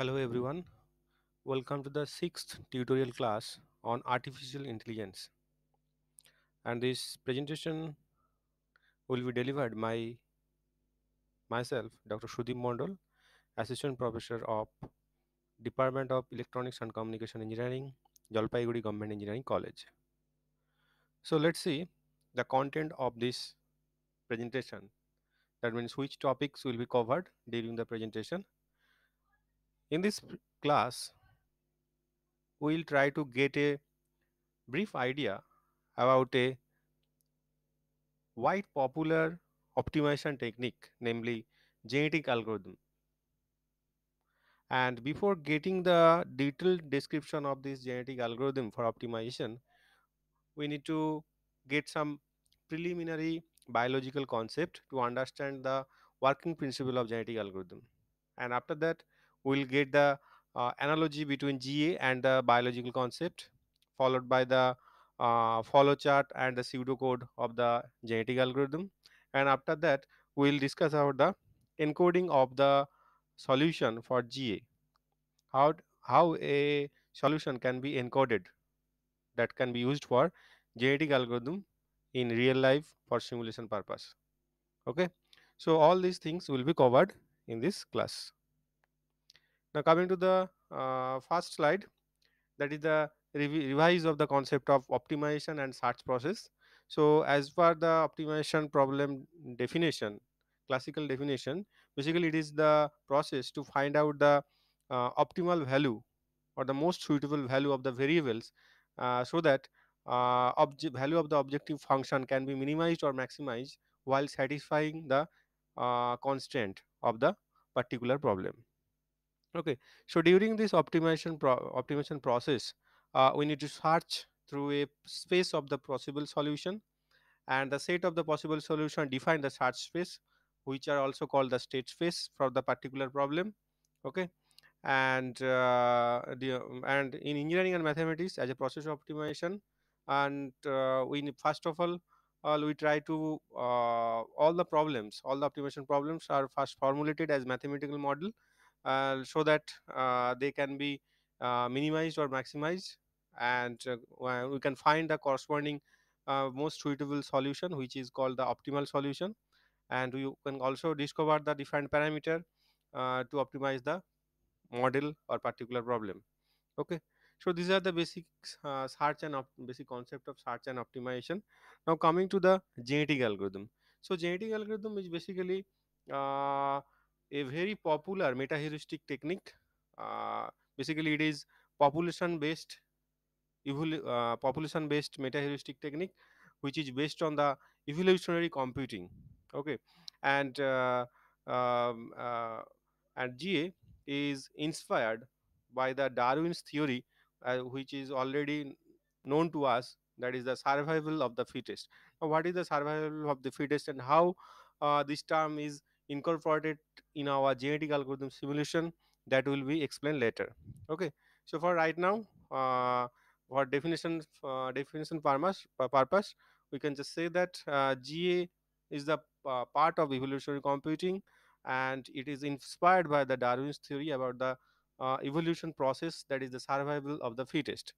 Hello hmm. everyone. Welcome to the sixth tutorial class on artificial intelligence. And this presentation will be delivered by myself, Dr. Shudip Mondol, Assistant Professor of Department of Electronics and Communication Engineering, Jalpaiguri Government Engineering College. So let's see the content of this presentation. That means which topics will be covered during the presentation in this class, we'll try to get a brief idea about a quite popular optimization technique, namely genetic algorithm. And before getting the detailed description of this genetic algorithm for optimization, we need to get some preliminary biological concept to understand the working principle of genetic algorithm. And after that, we'll get the uh, analogy between GA and the biological concept followed by the uh, follow chart and the pseudocode of the genetic algorithm and after that we'll discuss about the encoding of the solution for GA how how a solution can be encoded that can be used for genetic algorithm in real life for simulation purpose okay so all these things will be covered in this class now coming to the uh, first slide, that is the revise of the concept of optimization and search process. So as per the optimization problem definition, classical definition, basically it is the process to find out the uh, optimal value or the most suitable value of the variables uh, so that uh, value of the objective function can be minimized or maximized while satisfying the uh, constraint of the particular problem okay so during this optimization pro optimization process uh, we need to search through a space of the possible solution and the set of the possible solution define the search space which are also called the state space for the particular problem okay and uh, the and in engineering and mathematics as a process optimization and uh, we first of all all uh, we try to uh, all the problems all the optimization problems are first formulated as mathematical model uh, so that uh, they can be uh, minimized or maximized and we can find the corresponding most suitable solution which is called the optimal solution and you can also discover the different parameter to optimize the model or particular problem okay so these are the basic uh, search and basic concept of search and optimization now coming to the genetic algorithm so genetic algorithm is basically uh, a very popular meta heuristic technique. Uh, basically, it is population based uh, population based meta heuristic technique, which is based on the evolutionary computing. Okay, and uh, um, uh, and GA is inspired by the Darwin's theory, uh, which is already known to us. That is the survival of the fittest. Now, what is the survival of the fittest, and how uh, this term is incorporated in our genetic algorithm simulation that will be explained later okay so for right now uh, for definition uh, definition purpose, purpose we can just say that uh, ga is the uh, part of evolutionary computing and it is inspired by the darwin's theory about the uh, evolution process that is the survival of the fittest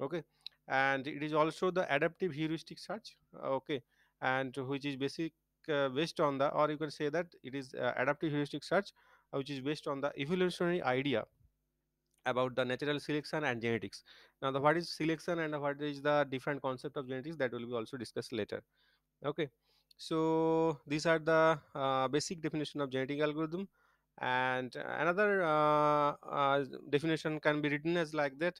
okay and it is also the adaptive heuristic search okay and which is basic uh, based on the or you can say that it is uh, adaptive heuristic search uh, which is based on the evolutionary idea about the natural selection and genetics now the what is selection and what is the different concept of genetics that will be also discussed later okay so these are the uh, basic definition of genetic algorithm and another uh, uh, definition can be written as like that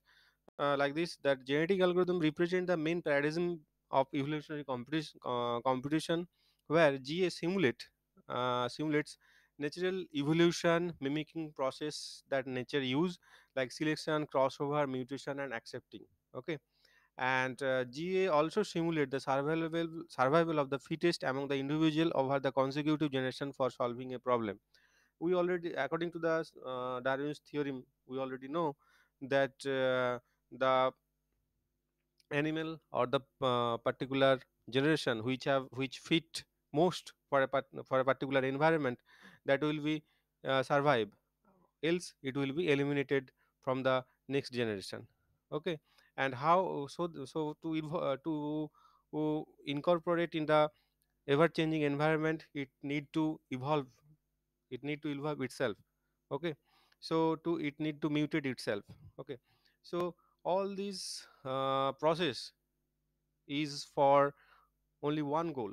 like this that genetic algorithm represent the main paradigm of evolutionary competition, competition where GA simulate uh, simulates natural evolution mimicking process that nature use like selection crossover mutation and accepting okay and uh, GA also simulate the survival survival of the fittest among the individual over the consecutive generation for solving a problem. We already, according to the uh, Darwin's theorem, we already know that uh, the animal or the uh, particular generation which have which fit most for a for a particular environment that will be uh, survive else it will be eliminated from the next generation okay and how so so to uh, to uh, incorporate in the ever changing environment it need to evolve it need to evolve itself okay so to it need to mutate itself okay so all these uh, process is for only one goal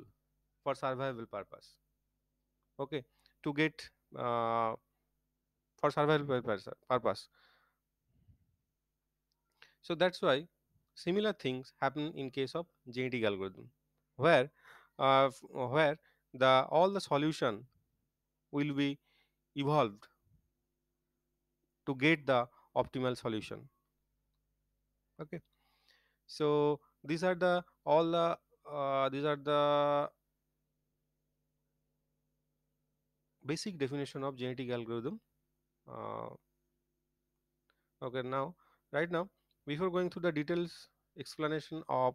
for survival purpose okay to get uh, for survival purpose so that's why similar things happen in case of genetic algorithm where uh, where the all the solution will be evolved to get the optimal solution okay so these are the all the uh, these are the basic definition of genetic algorithm uh, okay now right now before going through the details explanation of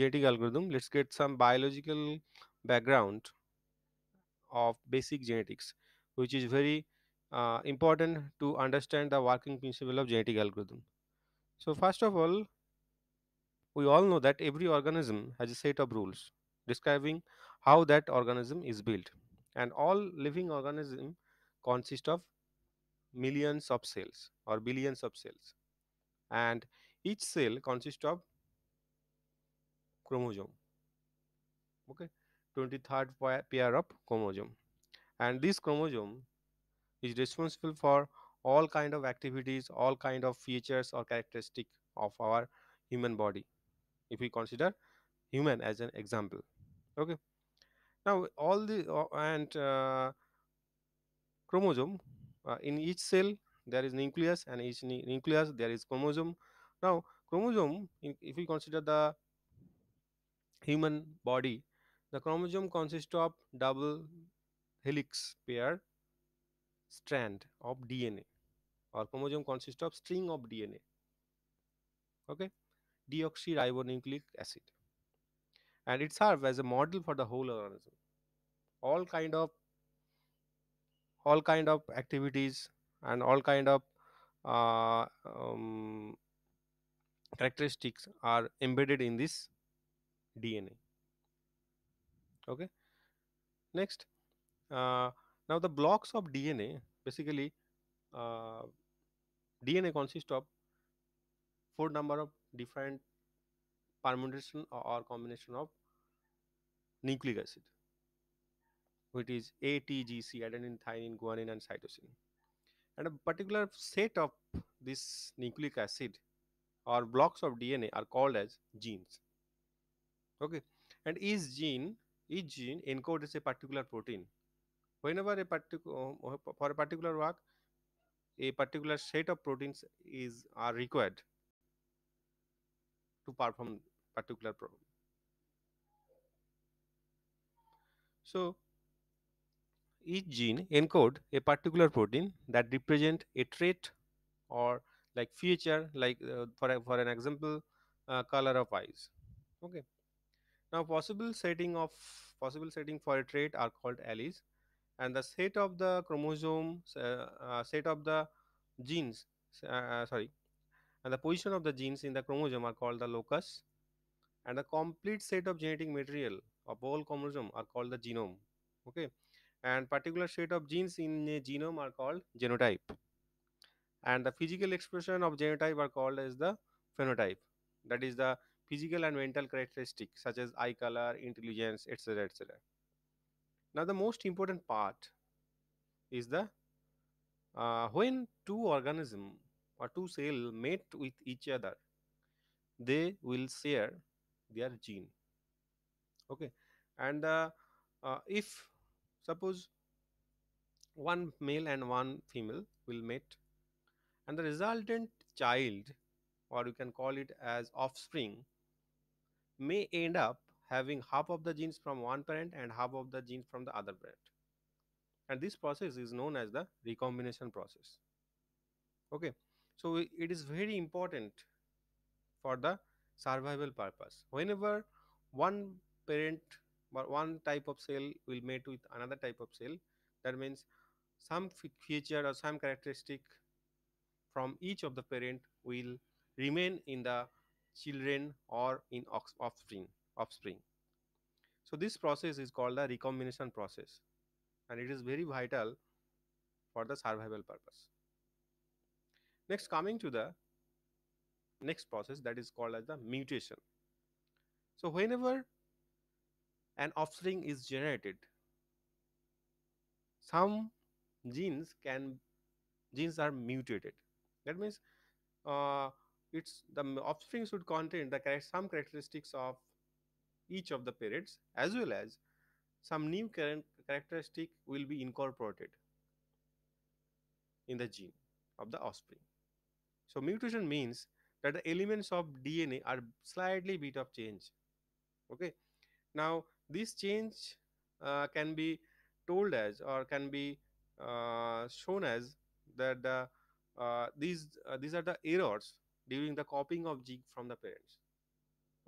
genetic algorithm let's get some biological background of basic genetics which is very uh, important to understand the working principle of genetic algorithm so first of all we all know that every organism has a set of rules describing how that organism is built and all living organism consist of millions of cells or billions of cells and each cell consists of chromosome okay 23rd pair of chromosome and this chromosome is responsible for all kind of activities all kind of features or characteristic of our human body if we consider human as an example okay now, all the uh, and uh, chromosome uh, in each cell there is nucleus, and each nucleus there is chromosome. Now, chromosome, in, if we consider the human body, the chromosome consists of double helix pair strand of DNA, or chromosome consists of string of DNA. Okay, deoxyribonucleic acid and it serves as a model for the whole organism all kind of all kind of activities and all kind of uh, um, characteristics are embedded in this dna okay next uh, now the blocks of dna basically uh, dna consists of four number of different permutation or combination of nucleic acid which is ATGC adenine thymine guanine and cytosine and a particular set of this nucleic acid or blocks of DNA are called as genes okay and each gene each gene encodes a particular protein whenever a particular uh, uh, for a particular work a particular set of proteins is are required to perform particular problem. So each gene encode a particular protein that represent a trait or like feature like uh, for, for an example uh, color of eyes okay now possible setting of possible setting for a trait are called alleles and the set of the chromosomes uh, uh, set of the genes uh, uh, sorry and the position of the genes in the chromosome are called the locus and a complete set of genetic material of all chromosomes are called the genome okay and particular set of genes in a genome are called genotype and the physical expression of genotype are called as the phenotype that is the physical and mental characteristics such as eye color intelligence etc etc now the most important part is the uh, when two organism or two cell mate with each other they will share their gene okay and uh, uh, if suppose one male and one female will mate and the resultant child or you can call it as offspring may end up having half of the genes from one parent and half of the genes from the other parent and this process is known as the recombination process okay so it is very important for the survival purpose whenever one parent or one type of cell will mate with another type of cell that means some feature or some characteristic from each of the parent will remain in the children or in offspring offspring so this process is called the recombination process and it is very vital for the survival purpose next coming to the next process that is called as the mutation so whenever an offspring is generated some genes can genes are mutated that means uh, it's the offspring should contain the some characteristics of each of the parents as well as some new characteristic will be incorporated in the gene of the offspring so mutation means that the elements of DNA are slightly bit of change. Okay. Now this change uh, can be told as or can be uh, shown as that the uh, these uh, these are the errors during the copying of gene from the parents.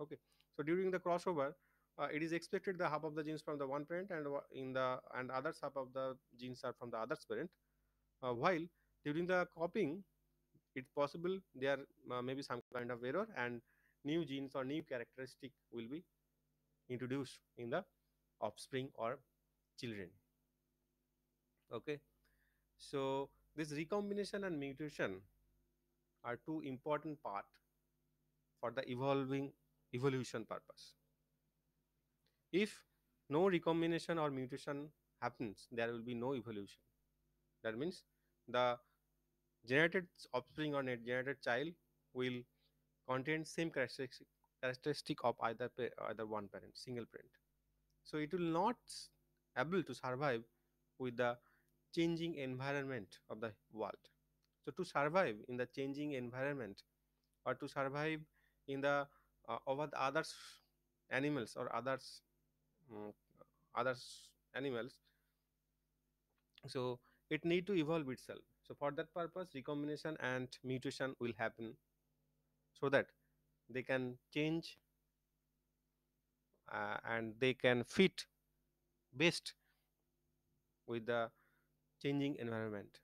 Okay. So during the crossover, uh, it is expected the half of the genes from the one parent and in the and others half of the genes are from the other parent. Uh, while during the copying, it's possible there uh, may be some kind of error and new genes or new characteristic will be introduced in the offspring or children okay so this recombination and mutation are two important part for the evolving evolution purpose if no recombination or mutation happens there will be no evolution that means the Generated offspring or generated child will contain same characteristic of either either one parent, single parent. So it will not able to survive with the changing environment of the world. So to survive in the changing environment or to survive in the uh, over the others animals or others um, others animals so it need to evolve itself so for that purpose, recombination and mutation will happen so that they can change uh, and they can fit best with the changing environment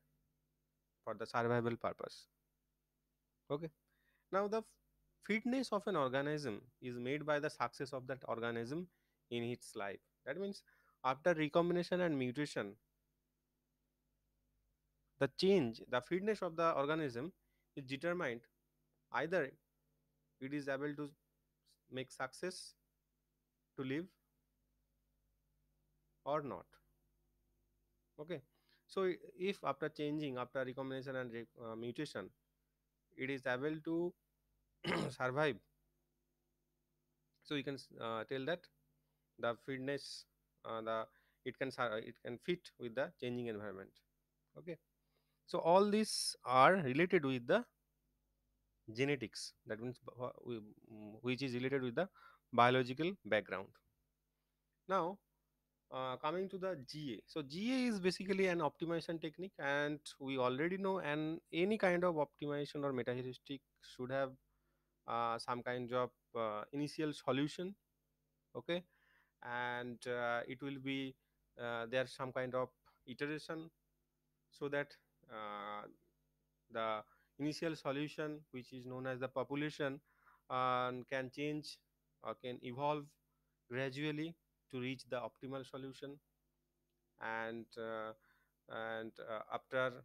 for the survival purpose okay now the fitness of an organism is made by the success of that organism in its life that means after recombination and mutation the change the fitness of the organism is determined either it is able to make success to live or not okay so if after changing after recombination and uh, mutation it is able to survive so you can uh, tell that the fitness uh, the it can it can fit with the changing environment okay so all these are related with the genetics that means mm, which is related with the biological background now uh, coming to the GA. So GA is basically an optimization technique and we already know and any kind of optimization or metaheuristic should have uh, some kind of uh, initial solution okay and uh, it will be uh, there some kind of iteration so that uh, the initial solution which is known as the population can change or can evolve gradually to reach the optimal solution and uh, and uh, after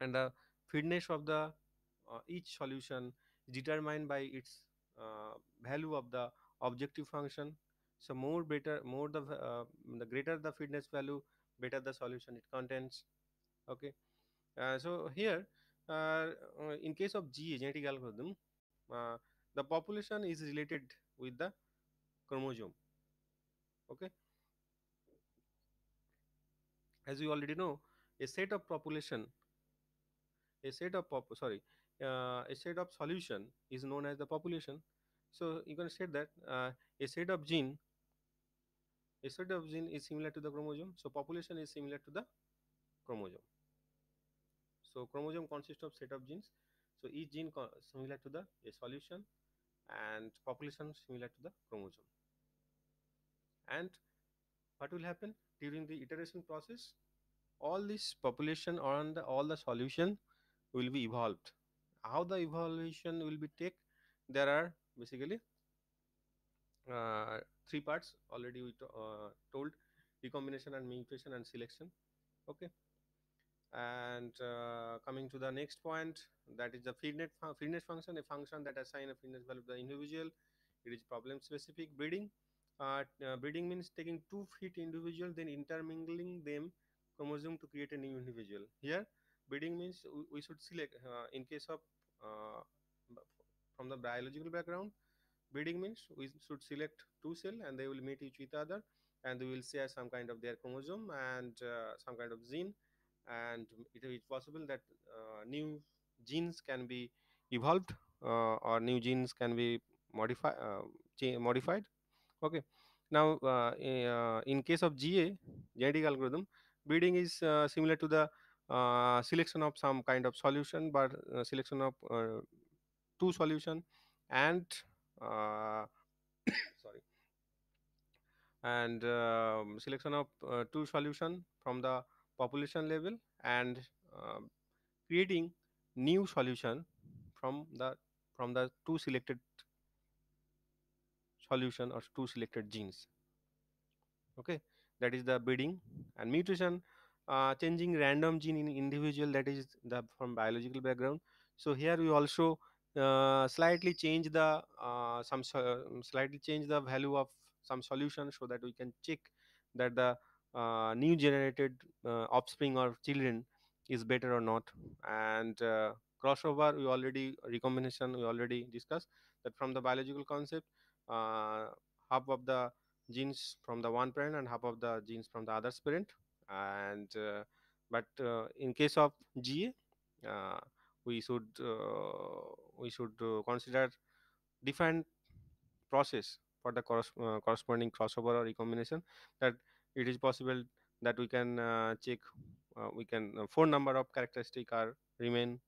and the fitness of the uh, each solution is determined by its uh, value of the objective function so more better more the uh, the greater the fitness value better the solution it contains okay uh, so here, uh, uh, in case of GA genetic algorithm, the population is related with the chromosome. Okay. As you already know, a set of population, a set of pop sorry, uh, a set of solution is known as the population. So you can say that uh, a set of gene, a set of gene is similar to the chromosome. So population is similar to the chromosome. So chromosome consists of set of genes. So each gene similar to the a solution and population similar to the chromosome. And what will happen during the iteration process? All this population and all the solution will be evolved. How the evolution will be take? There are basically uh, three parts already we uh, told recombination and mutation and selection okay and uh, coming to the next point that is the feednet fu function a function that assign a fitness value to the individual it is problem specific breeding uh, uh, breeding means taking two fit individual then intermingling them chromosome to create a new individual here breeding means we, we should select uh, in case of uh, from the biological background breeding means we should select two cell and they will meet each with other and they will share some kind of their chromosome and uh, some kind of gene and it is possible that uh, new genes can be evolved uh, or new genes can be modified uh, modified okay now eh, in case of ga genetic algorithm breeding is similar to the uh, selection of some kind of solution but uh, selection of uh, two solution and sorry and um, selection of two solution from the population level and uh, creating new solution from the from the two selected solution or two selected genes okay that is the breeding and mutation uh, changing random gene in individual that is the from biological background so here we also uh, slightly change the uh, some um, slightly change the value of some solution so that we can check that the uh, new generated uh, offspring or children is better or not and uh, crossover we already recombination we already discussed that from the biological concept uh, half of the genes from the one parent and half of the genes from the other parent and uh, but uh, in case of GA we should we should consider different process for the corresponding crossover or recombination that it is possible that we can uh, check uh, we can four uh, number of characteristic are remain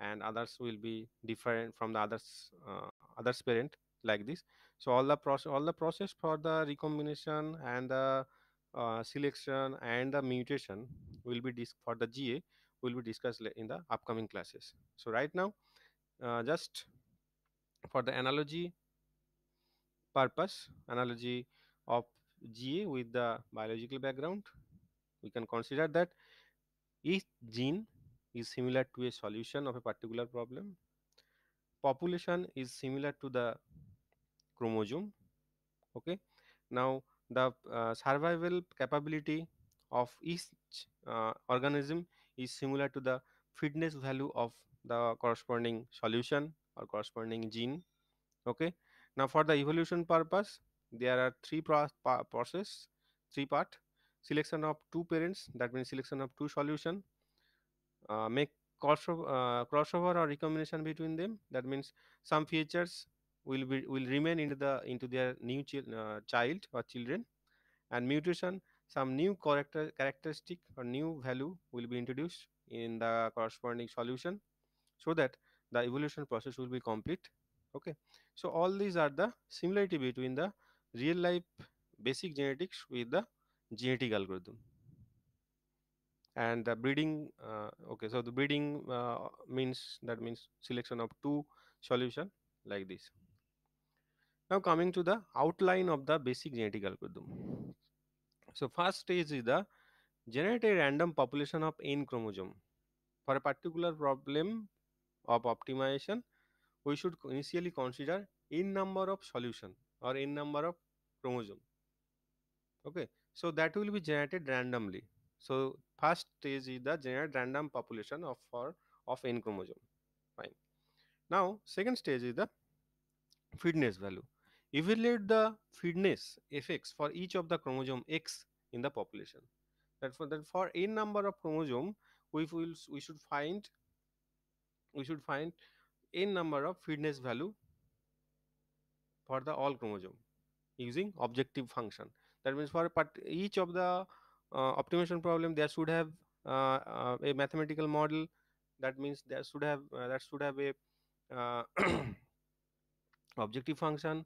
and others will be different from the others uh, others parent like this so all the process all the process for the recombination and the uh, selection and the mutation will be disc for the GA will be discussed in the upcoming classes. So right now, uh, just for the analogy purpose, analogy of GA with the biological background, we can consider that each gene is similar to a solution of a particular problem. Population is similar to the chromosome. Okay. Now the uh, survival capability of each uh, organism is similar to the fitness value of the corresponding solution or corresponding gene okay now for the evolution purpose there are three process three part selection of two parents that means selection of two solution uh, make crossover uh, or recombination between them that means some features will be will remain into the into their new ch uh, child or children and mutation some new character characteristic or new value will be introduced in the corresponding solution so that the evolution process will be complete okay so all these are the similarity between the real life basic genetics with the genetic algorithm and the breeding uh, okay so the breeding uh, means that means selection of two solution like this now coming to the outline of the basic genetic algorithm so first stage is the generate a random population of n chromosome for a particular problem of optimization we should initially consider n number of solution or n number of chromosome okay so that will be generated randomly so first stage is the generate random population of for of n chromosome fine now second stage is the fitness value evaluate the fitness fx for each of the chromosome x in the population that for that for n number of chromosome we will we should find we should find n number of fitness value for the all chromosome using objective function that means for each of the uh, optimization problem there should have uh, uh a mathematical model that means there should have uh, that should have a uh, objective function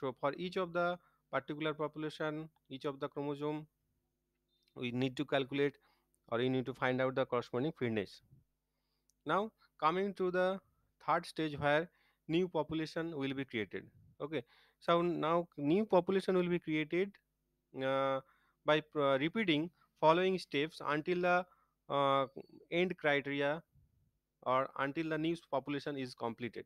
so for each of the particular population each of the chromosome we need to calculate or you need to find out the corresponding fitness now coming to the third stage where new population will be created okay so now new population will be created uh, by uh, repeating following steps until the uh, end criteria or until the new population is completed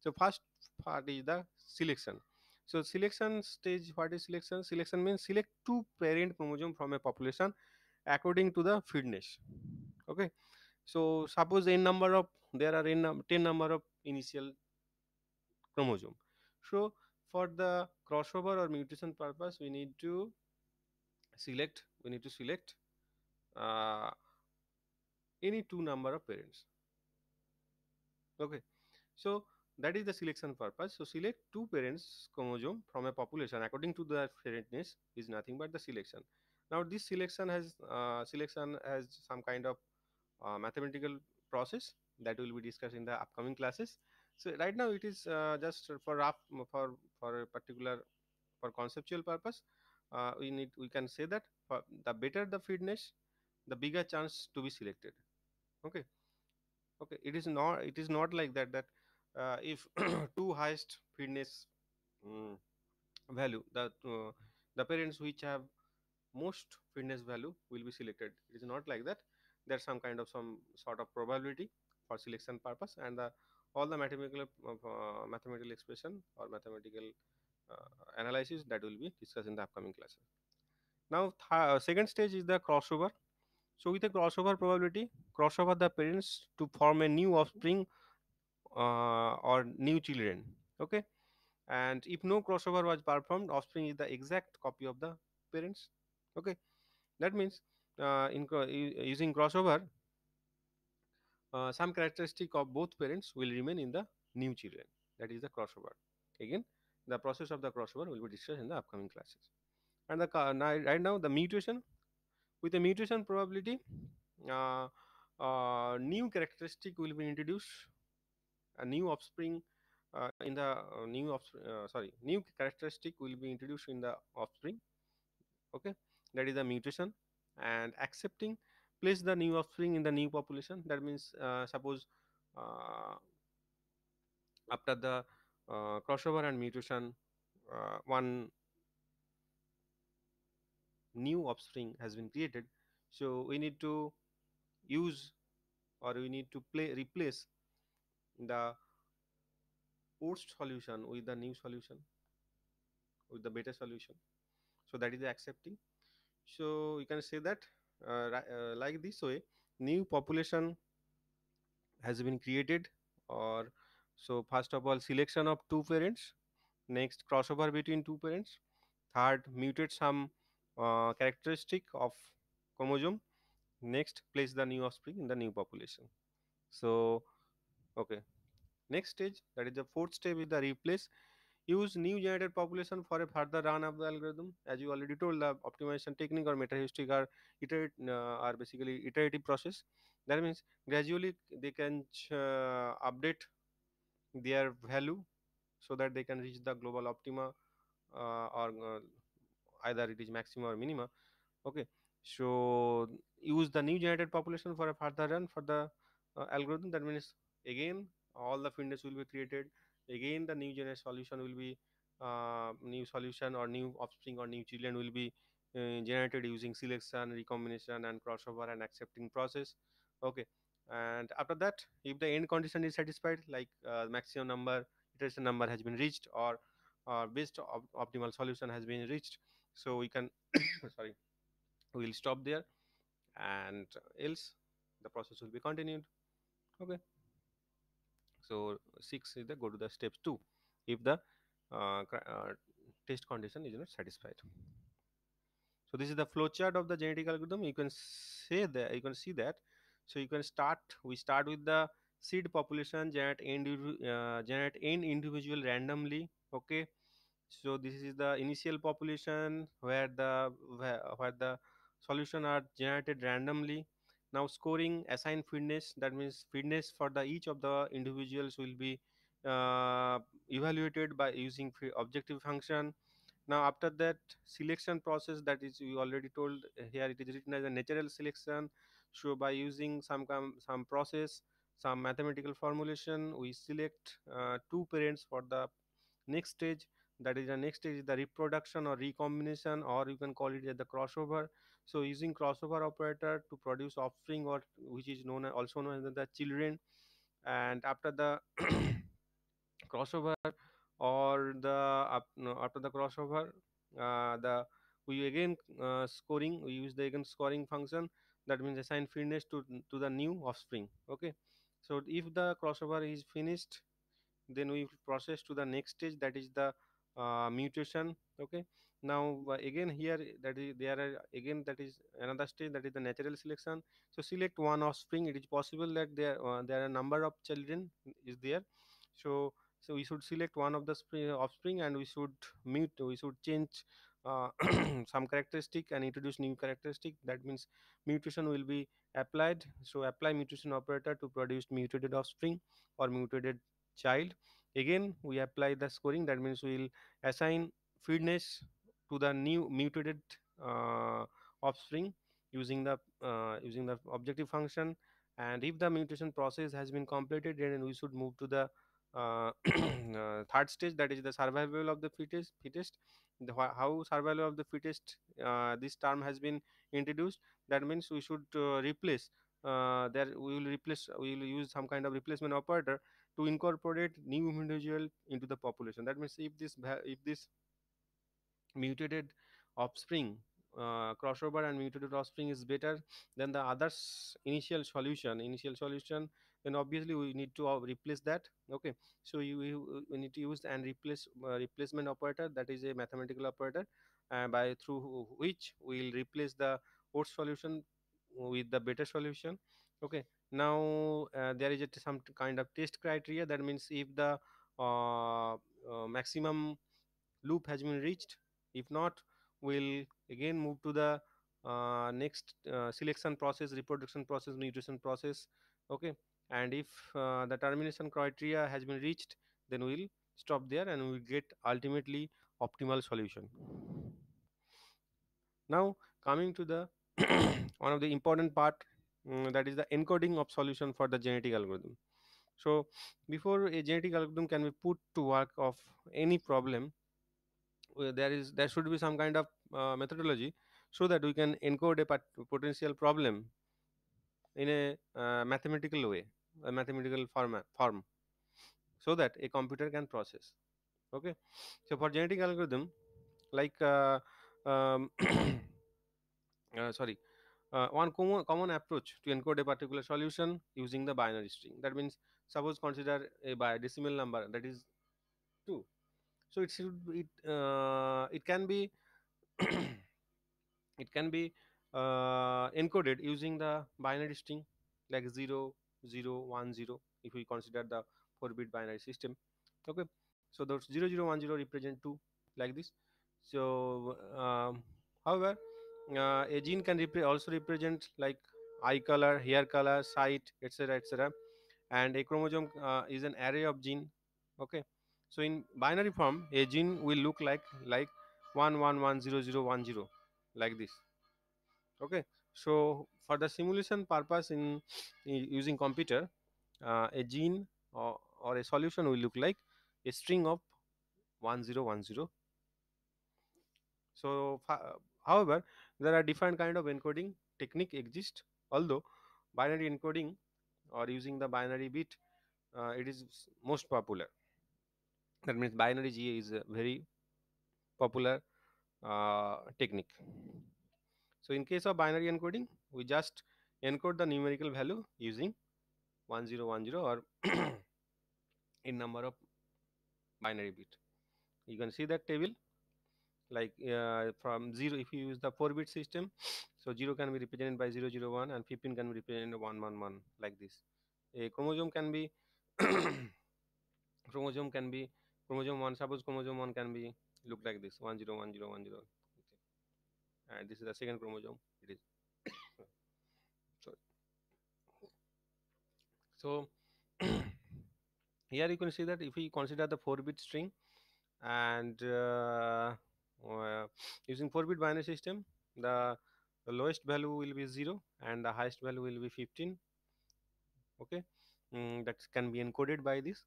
so first part is the selection so selection stage what is selection selection means select two parent chromosome from a population according to the fitness okay so suppose n number of there are n 10 number of initial chromosome so for the crossover or mutation purpose we need to select we need to select uh, any two number of parents okay so that is the selection purpose so select two parents chromosome from a population according to the parentness is nothing but the selection now this selection has uh, selection has some kind of uh, mathematical process that will be discussed in the upcoming classes so right now it is uh, just for rough for for a particular for conceptual purpose. Uh, we need we can say that the better the fitness, the bigger chance to be selected. Okay, okay. It is not it is not like that that uh, if two highest fitness um, value that uh, the parents which have most fitness value will be selected. It is not like that. There's some kind of some sort of probability for selection purpose and the all the mathematical uh, uh, mathematical expression or mathematical uh, analysis that will be discussed in the upcoming classes. Now, uh, second stage is the crossover. So, with the crossover probability, crossover the parents to form a new offspring or new children. Okay, and if no crossover was performed, offspring is the exact copy of the parents. Okay, that means uh, in using crossover uh, some characteristic of both parents will remain in the new children that is the crossover again the process of the crossover will be discussed in the upcoming classes and the right now the mutation with the mutation probability uh, uh, new characteristic will be introduced a new offspring uh, in the uh, new offspring uh, sorry new characteristic will be introduced in the offspring okay that is the mutation and accepting place the new offspring in the new population that means uh, suppose uh, after the uh, crossover and mutation uh, one new offspring has been created so we need to use or we need to play replace the old solution with the new solution with the better solution so that is accepting so you can say that uh, uh, like this way new population has been created or so first of all selection of two parents next crossover between two parents third mutate some uh, characteristic of chromosome next place the new offspring in the new population so okay next stage that is the fourth step is the replace Use new generated population for a further run of the algorithm. As you already told, the optimization technique or meta-heuristic are, iterate, uh, are basically iterative process. That means gradually they can uh, update their value so that they can reach the global optima uh, or uh, either it is maximum or minima. Okay, so use the new generated population for a further run for the uh, algorithm. That means again all the fitness will be created again the new generation solution will be uh, new solution or new offspring or new children will be uh, generated using selection recombination and crossover and accepting process okay and after that if the end condition is satisfied like uh, maximum number iteration number has been reached or or best op optimal solution has been reached so we can sorry we'll stop there and else the process will be continued okay so 6 is the go to the steps 2 if the uh, uh, test condition is not satisfied. So this is the flowchart of the genetic algorithm. You can say that you can see that. So you can start. We start with the seed population generate end uh, generate n individual randomly. Okay. So this is the initial population where the where, where the solution are generated randomly now scoring assign fitness that means fitness for the each of the individuals will be uh, evaluated by using objective function now after that selection process that is we already told uh, here it is written as a natural selection so by using some some process some mathematical formulation we select uh, two parents for the next stage that is the next stage is the reproduction or recombination or you can call it as the crossover so using crossover operator to produce offspring or which is known also known as the children and after the crossover or the uh, after the crossover uh, the we again uh, scoring we use the again scoring function that means assign fitness to to the new offspring okay so if the crossover is finished then we process to the next stage that is the uh, mutation okay now again here that is there are again that is another stage that is the natural selection so select one offspring it is possible that there uh, there are number of children is there so so we should select one of the spring, offspring and we should mute we should change uh, some characteristic and introduce new characteristic that means mutation will be applied so apply mutation operator to produce mutated offspring or mutated child again we apply the scoring that means we will assign fitness to the new mutated uh, offspring using the uh, using the objective function and if the mutation process has been completed then we should move to the uh, uh third stage that is the survival of the fittest. Fittest, the, how survival of the fittest? uh, this term has been introduced that means we should uh, replace there we will replace we will use some kind of replacement operator to incorporate new individual into the population that means if this if this mutated offspring uh, crossover and mutated offspring is better than the others initial solution initial solution then obviously we need to uh, replace that okay so you, we need to use and replace uh, replacement operator that is a mathematical operator uh, by through which we'll replace the old solution with the better solution okay now uh, there is a, some kind of test criteria that means if the uh, maximum loop has been reached if not we'll again move to the uh, next uh, selection process reproduction process nutrition process okay and if uh, the termination criteria has been reached then we'll stop there and we'll get ultimately optimal solution now coming to the one of the important part um, that is the encoding of solution for the genetic algorithm so before a genetic algorithm can be put to work of any problem uh, there is there should be some kind of uh, methodology so that we can encode a pot- potential problem in a uh, mathematical way a mathematical format form so that a computer can process okay so for genetic algorithm like uh, um, uh, sorry uh, one com- common approach to encode a particular solution using the binary string that means suppose consider a by decimal number that is 2 so it should it uh, it can be it can be uh, encoded using the binary string like 0 0 1 0 if we consider the 4 bit binary system okay so those 0 0 1 0 represent 2 like this so um, however uh, a gene can also represent like eye color hair color sight etc etc and a chromosome uh, is an array of gene okay so in binary form, a gene will look like like 1110010 like this. Okay. So for the simulation purpose in, in using computer, uh, a gene or, or a solution will look like a string of 1010. So however, there are different kind of encoding technique exist. Although binary encoding or using the binary bit, uh, it is most popular that means binary ga is a very popular uh, technique so in case of binary encoding we just encode the numerical value using 1010 or in number of binary bit you can see that table like uh, from 0 if you use the 4 bit system so 0 can be represented by 001 and 15 can be represented 111 like this a chromosome can be chromosome can be chromosome 1 suppose chromosome 1 can be look like this one zero one zero one zero. okay. and this is the second chromosome it is sorry so here you can see that if we consider the 4 bit string and uh, uh, using 4 bit binary system the, the lowest value will be 0 and the highest value will be 15 okay mm, that can be encoded by this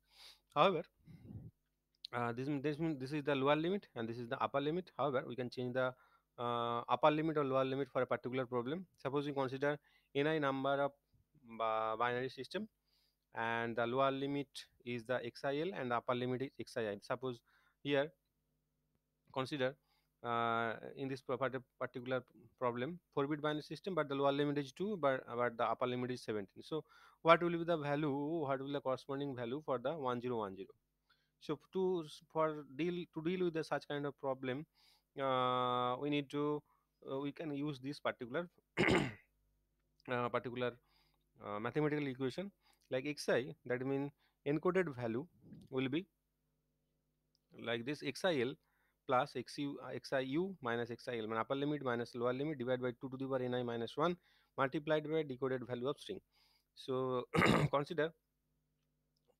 however uh, this this this is the lower limit and this is the upper limit however we can change the uh, upper limit or lower limit for a particular problem suppose we consider ni number of uh, binary system and the lower limit is the xil and the upper limit is xil suppose here consider uh, in this particular problem 4 bit binary system but the lower limit is 2 but, but the upper limit is 17 so what will be the value what will be the corresponding value for the 1010 so to for deal to deal with the such kind of problem uh, we need to uh, we can use this particular uh, particular uh, mathematical equation like xi that means encoded value will be like this xil plus xu xiu minus xil upper limit minus lower limit divided by 2 to the power ni minus 1 multiplied by decoded value of string so consider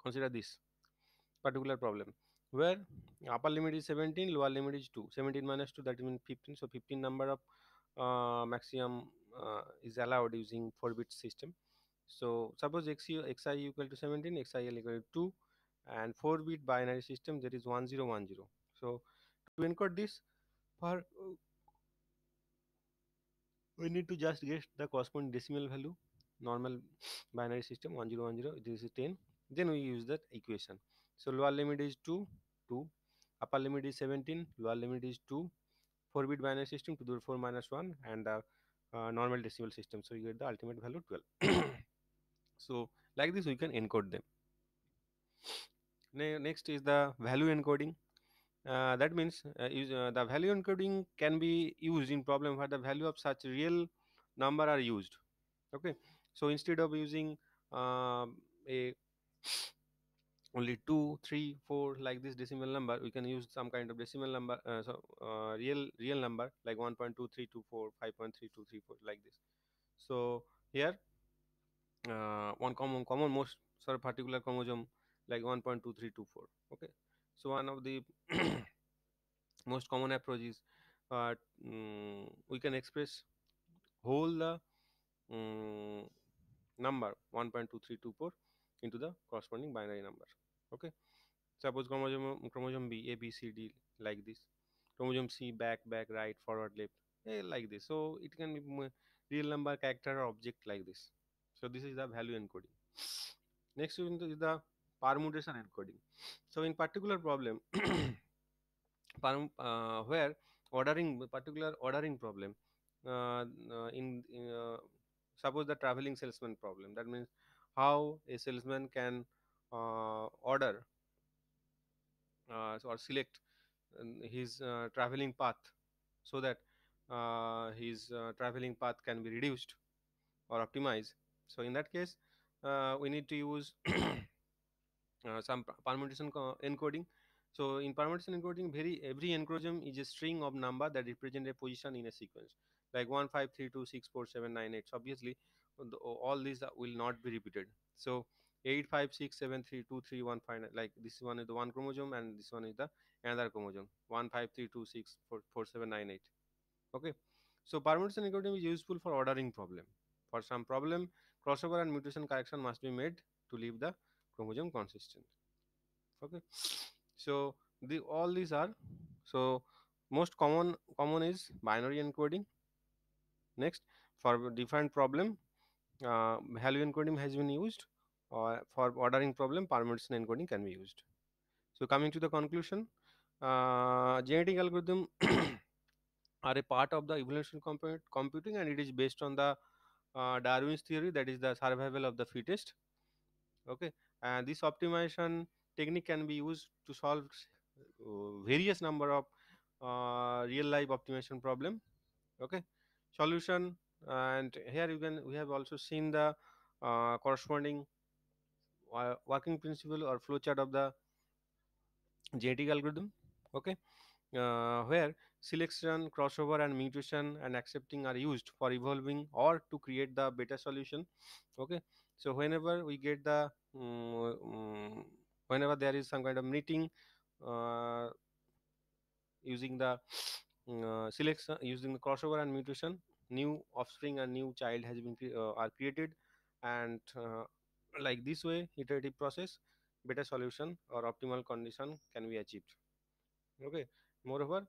consider this particular problem where upper limit is 17 lower limit is 2 17 minus 2 that means 15 so 15 number of uh, maximum uh, is allowed using 4 bit system so suppose xi, xi equal to 17 x i equal to 2 and 4 bit binary system that is 1010 so to encode this for we need to just get the corresponding decimal value normal binary system 1010 this is 10 then we use that equation so lower limit is 2, 2. Upper limit is 17, lower limit is 2. 4-bit binary system, to the 4 minus 1 and the uh, uh, normal decimal system. So you get the ultimate value 12. so like this we can encode them. Ne next is the value encoding. Uh, that means uh, uh, the value encoding can be used in problem where the value of such real number are used. Okay. So instead of using um, a only 2 3 4 like this decimal number we can use some kind of decimal number uh, so uh, real real number like one point two, three, two, four, five point three, two, three, four, 5.3234 like this so here uh, one common common most sorry particular chromosome like 1.2324 okay so one of the most common approaches uh, um, we can express whole the um, number 1.2324 into the corresponding binary number okay suppose chromosome chromosome b a b c d like this chromosome c back back right forward left eh, like this so it can be real number character or object like this so this is the value encoding next is the permutation encoding so in particular problem uh, where ordering particular ordering problem uh, uh, in, in uh, suppose the traveling salesman problem that means how a salesman can uh, order uh, or select his uh, traveling path so that his traveling path can be reduced or optimized so in that case we need to use some permutation encoding so in permutation encoding, very every encoding is a string of number that represent a position in a sequence, like one, five, three, two, six, four, seven, nine, eight. So obviously, all these will not be repeated. So eight five six seven three two three one five nine. Like this one is the one chromosome and this one is the another chromosome. One five three two six four four seven nine eight. Okay. So permutation algorithm is useful for ordering problem. For some problem, crossover and mutation correction must be made to leave the chromosome consistent. Okay. So the all these are so most common common is binary encoding. Next, for different problem, uh, value encoding has been used or for ordering problem permutation encoding can be used so coming to the conclusion uh, genetic algorithm are a part of the evolution comp- computing and it is based on the uh, darwin's theory that is the survival of the fittest okay and this optimization technique can be used to solve uh, various number of uh, real life optimization problem okay solution and here you can we have also seen the uh, corresponding working principle or flowchart of the genetic algorithm okay uh, where selection crossover and mutation and accepting are used for evolving or to create the better solution okay so whenever we get the um, whenever there is some kind of meeting uh, using the mm, uh, selection using the crossover and mutation new offspring and new child has been uh, are created and uh, like this way iterative process better solution or optimal condition can be achieved okay moreover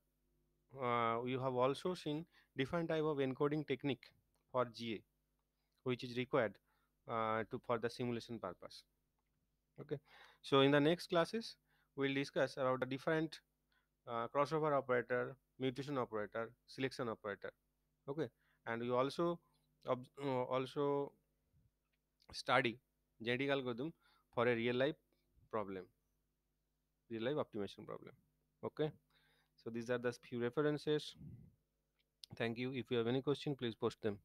uh, you have also seen different type of encoding technique for GA which is required uh, to for the simulation purpose okay so in the next classes we'll discuss about the different uh, crossover operator mutation operator selection operator okay and you also uh, also study genetic algorithm for a real life problem real life optimization problem okay so these are the few references thank you if you have any question please post them